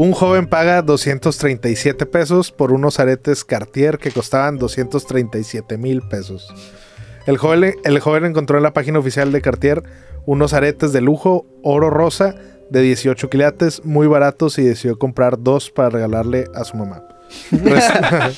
Un joven paga 237 pesos por unos aretes Cartier que costaban 237 mil pesos. El joven, el joven encontró en la página oficial de Cartier unos aretes de lujo, oro rosa, de 18 quilates, muy baratos y decidió comprar dos para regalarle a su mamá.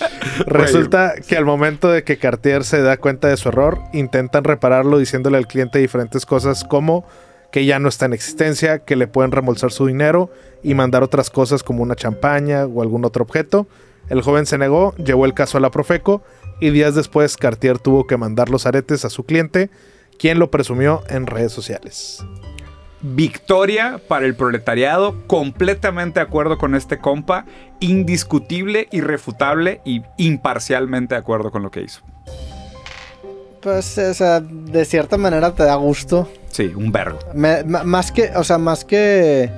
Resulta que al momento de que Cartier se da cuenta de su error, intentan repararlo diciéndole al cliente diferentes cosas como que ya no está en existencia, que le pueden remolzar su dinero y mandar otras cosas como una champaña o algún otro objeto. El joven se negó, llevó el caso a la Profeco y días después Cartier tuvo que mandar los aretes a su cliente, quien lo presumió en redes sociales. Victoria para el proletariado, completamente de acuerdo con este compa, indiscutible, irrefutable y imparcialmente de acuerdo con lo que hizo. Pues, o sea, de cierta manera te da gusto. Sí, un vergo. más que, o sea, más que...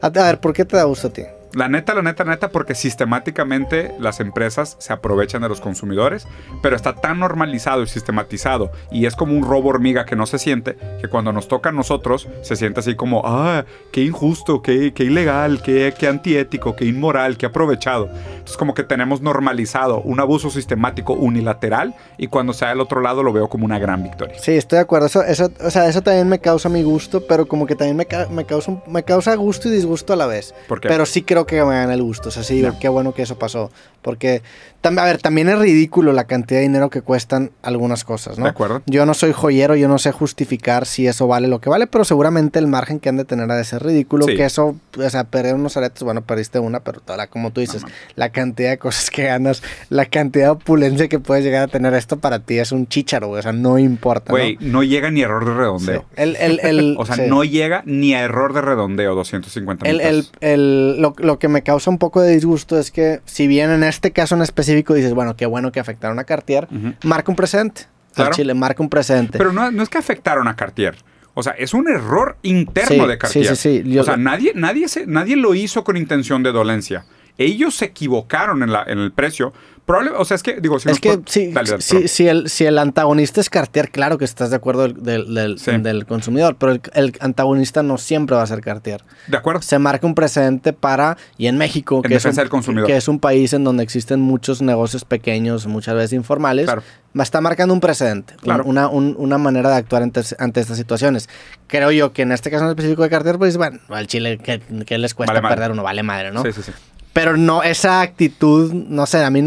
A ver, ¿por qué te da gusto a ti? La neta, la neta, la neta, porque sistemáticamente las empresas se aprovechan de los consumidores, pero está tan normalizado y sistematizado y es como un robo hormiga que no se siente, que cuando nos toca a nosotros se siente así como, ah, qué injusto, qué, qué ilegal, qué, qué antiético, qué inmoral, qué aprovechado. Entonces como que tenemos normalizado un abuso sistemático unilateral y cuando sea del otro lado lo veo como una gran victoria. Sí, estoy de acuerdo. Eso, eso, o sea, eso también me causa mi gusto, pero como que también me, me, causa, me causa gusto y disgusto a la vez. Porque Pero sí creo que me gana el gusto. O sea, sí, qué bueno que eso pasó. Porque, a ver, también es ridículo la cantidad de dinero que cuestan algunas cosas, ¿no? De acuerdo. Yo no soy joyero, yo no sé justificar si eso vale lo que vale, pero seguramente el margen que han de tener ha de ser ridículo. Que eso, o sea, perder unos aretes, bueno, perdiste una, pero toda como tú dices, la cantidad de cosas que ganas, la cantidad de opulencia que puedes llegar a tener, esto para ti es un chicharo, O sea, no importa. Güey, ¿no? llega ni error de redondeo. El, o sea, no llega ni a error de redondeo 250 mil. El, lo, lo lo que me causa un poco de disgusto es que, si bien en este caso en específico dices, bueno, qué bueno que afectaron a Cartier, marca un presente. Claro. Chile, marca un presente. Pero no, es que afectaron a Cartier. O sea, es un error interno de Cartier. Sí, sí, sí. o sea, nadie, nadie, nadie lo hizo con intención de dolencia. Ellos se equivocaron en, en el precio o sea, es que, digo, si si, el, si el antagonista es Cartier, claro que estás de acuerdo del, del, consumidor, pero el, antagonista no siempre va a ser Cartier. De acuerdo. Se marca un precedente para, y en México, que, es un, que es un país en donde existen muchos negocios pequeños, muchas veces informales, está marcando un precedente, una, una, manera de actuar ante, estas situaciones. Creo yo que en este caso en específico de Cartier, pues bueno, al Chile, que, les cuesta perder uno? Vale madre, ¿no? Sí, sí, sí. Pero no, esa actitud, no sé, a mí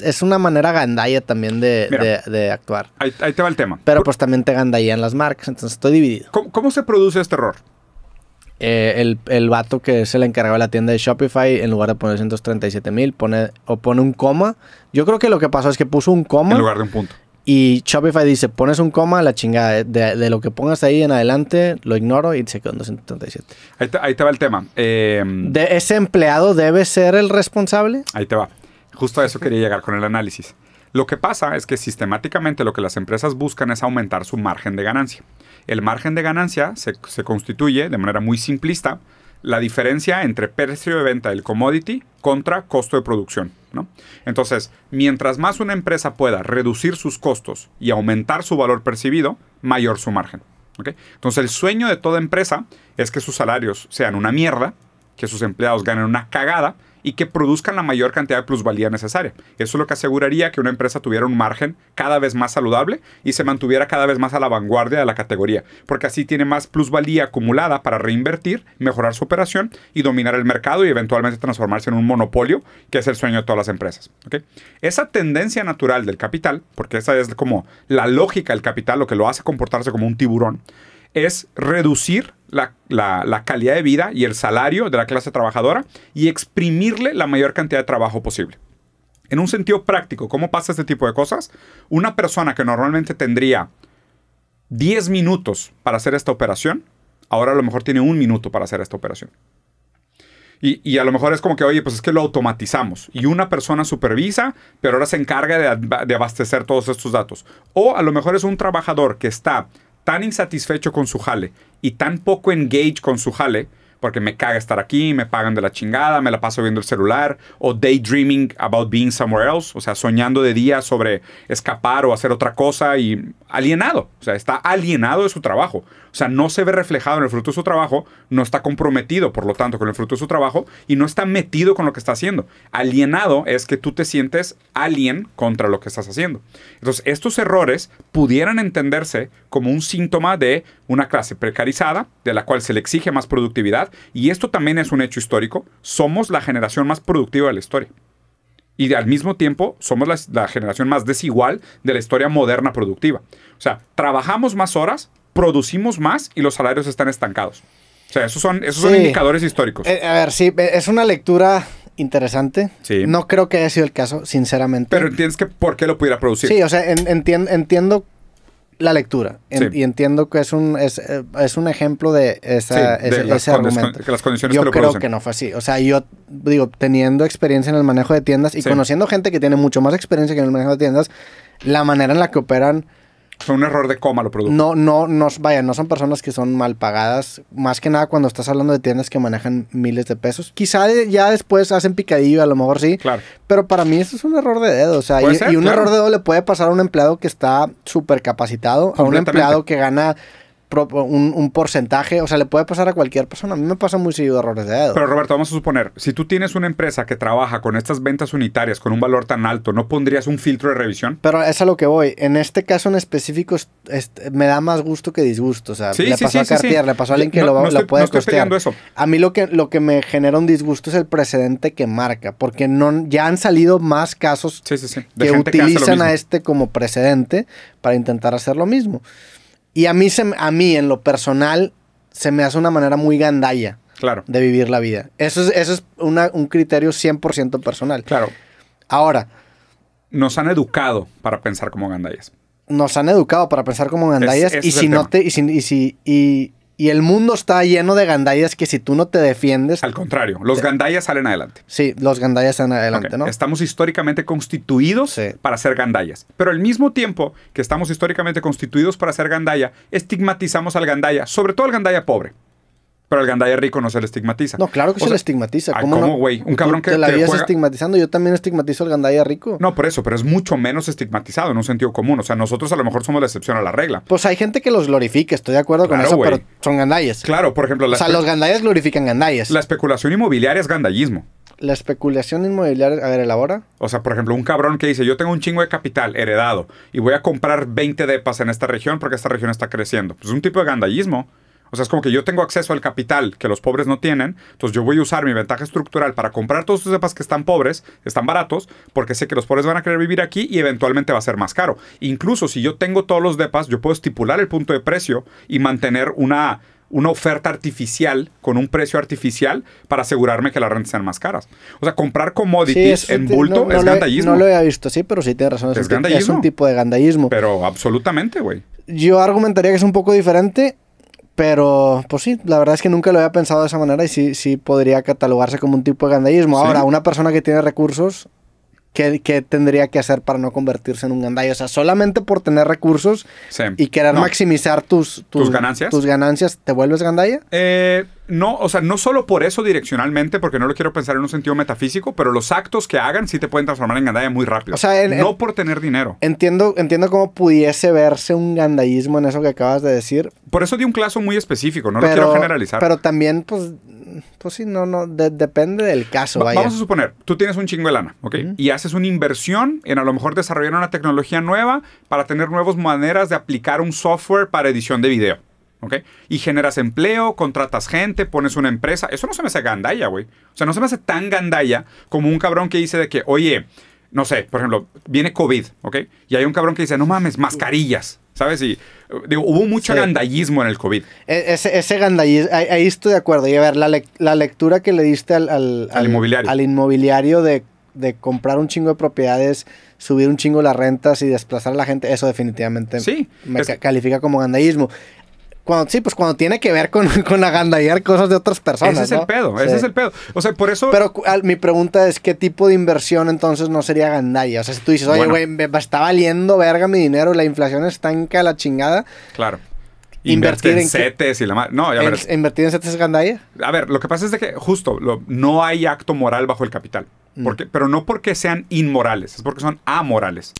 es una manera gandalla también de, actuar. Ahí, te va el tema. Pero pues también te en las marcas, entonces estoy dividido. ¿Cómo, se produce este error? Eh, el, el, vato que se le encargado de la tienda de Shopify, en lugar de poner 137 mil, pone, o pone un coma. Yo creo que lo que pasó es que puso un coma. En lugar de un punto. Y Shopify dice, pones un coma, la chingada, eh, de, lo que pongas ahí en adelante, lo ignoro y dice quedó en 237. Ahí te, va el tema. Em, ¿Ese empleado debe ser el responsable? Ahí te va. Justo a eso quería llegar con el análisis. Lo que pasa es que sistemáticamente lo que las empresas buscan es aumentar su margen de ganancia. El margen de ganancia se constituye de manera muy simplista la diferencia entre precio de venta del commodity contra costo de producción. ¿no? Entonces, mientras más una empresa pueda reducir sus costos y aumentar su valor percibido, mayor su margen. ¿okay? Entonces, el sueño de toda empresa es que sus salarios sean una mierda, que sus empleados ganen una cagada y que produzcan la mayor cantidad de plusvalía necesaria. Eso es lo que aseguraría que una empresa tuviera un margen cada vez más saludable y se mantuviera cada vez más a la vanguardia de la categoría, porque así tiene más plusvalía acumulada para reinvertir, mejorar su operación y dominar el mercado y eventualmente transformarse en un monopolio, que es el sueño de todas las empresas. Esa tendencia natural del capital, porque esa es como la lógica del capital, lo que lo hace comportarse como un tiburón, es reducir la, calidad de vida y el salario de la clase trabajadora y exprimirle la mayor cantidad de trabajo posible. En un sentido práctico, ¿cómo pasa este tipo de cosas? Una persona que normalmente tendría 10 minutos para hacer esta operación, ahora a lo mejor tiene un minuto para hacer esta operación. Y, a lo mejor es como que, oye, pues es que lo automatizamos. Y una persona supervisa, pero ahora se encarga de, de, abastecer todos estos datos. O a lo mejor es un trabajador que está tan insatisfecho con su jale y tan poco engage con su jale porque me caga estar aquí, me pagan de la chingada, me la paso viendo el celular, o daydreaming about being somewhere else, o sea, soñando de día sobre escapar o hacer otra cosa y alienado, o sea, está alienado de su trabajo, o sea, no se ve reflejado en el fruto de su trabajo, no está comprometido, por lo tanto, con el fruto de su trabajo y no está metido con lo que está haciendo. Alienado es que tú te sientes alien contra lo que estás haciendo. Entonces, estos errores pudieran entenderse como un síntoma de una clase precarizada, de la cual se le exige más productividad, y esto también es un hecho histórico, somos la generación más productiva de la historia. Y al mismo tiempo somos la, generación más desigual de la historia moderna productiva. O sea, trabajamos más horas, producimos más y los salarios están estancados. O sea, esos son, esos indicadores históricos. Eh, a ver, sí, eh, es una lectura interesante. No creo que haya sido el caso, sinceramente. Pero entiendes que por qué lo pudiera producir. Sí, o sea, entiendo la lectura. Y entiendo que es un, es, eh, un ejemplo de, ese, argumento. yo creo que no fue así. O sea, yo digo, teniendo experiencia en el manejo de tiendas y conociendo gente que tiene mucho más experiencia que en el manejo de tiendas, la manera en la que operan fue un error de coma lo produjo. No, no, no, vaya, no son personas que son mal pagadas. Más que nada cuando estás hablando de tiendas que manejan miles de pesos. Quizá ya después hacen picadillo, a lo mejor sí. Claro. Pero para mí eso es un error de dedo. O sea, y, un error de dedo le puede pasar a un empleado que está súper capacitado, a un empleado que gana un, porcentaje, o sea, le puede pasar a cualquier persona. A mí me pasan muy seguido errores de dedo. Pero Roberto, vamos a suponer, si tú tienes una empresa que trabaja con estas ventas unitarias con un valor tan alto, ¿no pondrías un filtro de revisión? Pero es a lo que voy. En este caso en específico me da más gusto que disgusto. O sea, le pasó a Cartier, le pasó a alguien que lo, no estoy, lo, puede costear. Eso. A mí lo que, me genera un disgusto es el precedente que marca, porque no, ya han salido más casos que utilizan a este como precedente para intentar hacer lo mismo. Y a mí, se, a mí, en lo personal, se me hace una manera muy gandalla de vivir la vida. Eso es, eso es un criterio 100% personal. Claro. Ahora. Nos han educado para pensar como gandallas. Nos han educado para pensar como gandallas. y, si no te, y si Y y el mundo está lleno de gandallas que si tú no te defiendes... Al contrario, los gandayas gandallas salen adelante. Sí, los gandallas salen adelante, ¿no? Estamos históricamente constituidos para ser gandallas. Pero al mismo tiempo que estamos históricamente constituidos para ser gandalla, estigmatizamos al gandalla, sobre todo al gandalla pobre. Pero al gandaya rico no se le estigmatiza. No, claro que se le estigmatiza. ¿Cómo, güey? Un cabrón que. Te la vives estigmatizando. Yo también estigmatizo al gandaya rico. No, por eso, pero es mucho menos estigmatizado en un sentido común. O sea, nosotros a lo mejor somos la excepción a la regla. Pues hay gente que los glorifica, estoy de acuerdo con eso, pero son gandayes. Claro, por ejemplo. o sea, los gandayes glorifican gandayes. La especulación inmobiliaria es gandayismo. La especulación inmobiliaria, a ver, elabora. O sea, por ejemplo, un cabrón que dice, yo tengo un chingo de capital heredado y voy a comprar 20 depas en esta región porque esta región está creciendo. Pues es un tipo de gandallismo. O sea, es como que yo tengo acceso al capital que los pobres no tienen, entonces yo voy a usar mi ventaja estructural para comprar todos esos depas que están pobres, están baratos, porque sé que los pobres van a querer vivir aquí y eventualmente va a ser más caro. Incluso si yo tengo todos los depas, yo puedo estipular el punto de precio y mantener una una oferta artificial con un precio artificial para asegurarme que las rentas sean más caras. O sea, comprar commodities en bulto es gandallismo. No lo había visto, sí, pero sí tiene razón. Es, un, es un tipo de gandallismo. Pero absolutamente, güey. Yo argumentaría que es un poco diferente pero, pues sí, la verdad es que nunca lo había pensado de esa manera y sí, sí podría catalogarse como un tipo de gandallismo. Ahora, una persona que tiene recursos ¿Qué, tendría que hacer para no convertirse en un gandaya? O sea, solamente por tener recursos y querer maximizar tus, tus, ganancias. tus ganancias, ¿te vuelves gandaya? Eh, no, o sea, no solo por eso direccionalmente, porque no lo quiero pensar en un sentido metafísico, pero los actos que hagan sí te pueden transformar en gandaya muy rápido. O sea, no por tener dinero. Entiendo, entiendo cómo pudiese verse un gandayismo en eso que acabas de decir. Por eso di un claso muy específico, no lo quiero generalizar. Pero también, pues, entonces pues sí, no, no, depende del caso. Vamos a suponer, tú tienes un chingo de lana, ¿ok? Y haces una inversión en a lo mejor desarrollar una tecnología nueva para tener nuevas maneras de aplicar un software para edición de video. ¿ok? Y generas empleo, contratas gente, pones una empresa. Eso no se me hace gandalla, güey. O sea, no se me hace tan gandalla como un cabrón que dice de que, oye, no sé, por ejemplo, viene COVID, ¿ok? Y hay un cabrón que dice, no mames, mascarillas, ¿sabes? Y digo, hubo mucho gandaísmo gandallismo en el COVID. E-, ese, ese, gandallismo, ahí, estoy de acuerdo. Y a ver, la, la lectura que le diste al, al, inmobiliario, de, comprar un chingo de propiedades, subir un chingo las rentas y desplazar a la gente, eso definitivamente sí. me califica como gandallismo sí, pues cuando tiene que ver con, con agandallar cosas de otras personas. Ese es el pedo, ese es el pedo. O sea, por eso. Pero mi pregunta es: ¿qué tipo de inversión entonces no sería agandalla? O sea, si tú dices, oye, güey, me está valiendo verga mi dinero, la inflación estanca, la chingada. Claro. Invertir, en, CETES y la No, ya verás. ¿Invertir en CETES es gandalla? A ver, lo que pasa es que, justo, no hay acto moral bajo el capital. Mm. Porque, pero no porque sean inmorales, es porque son amorales.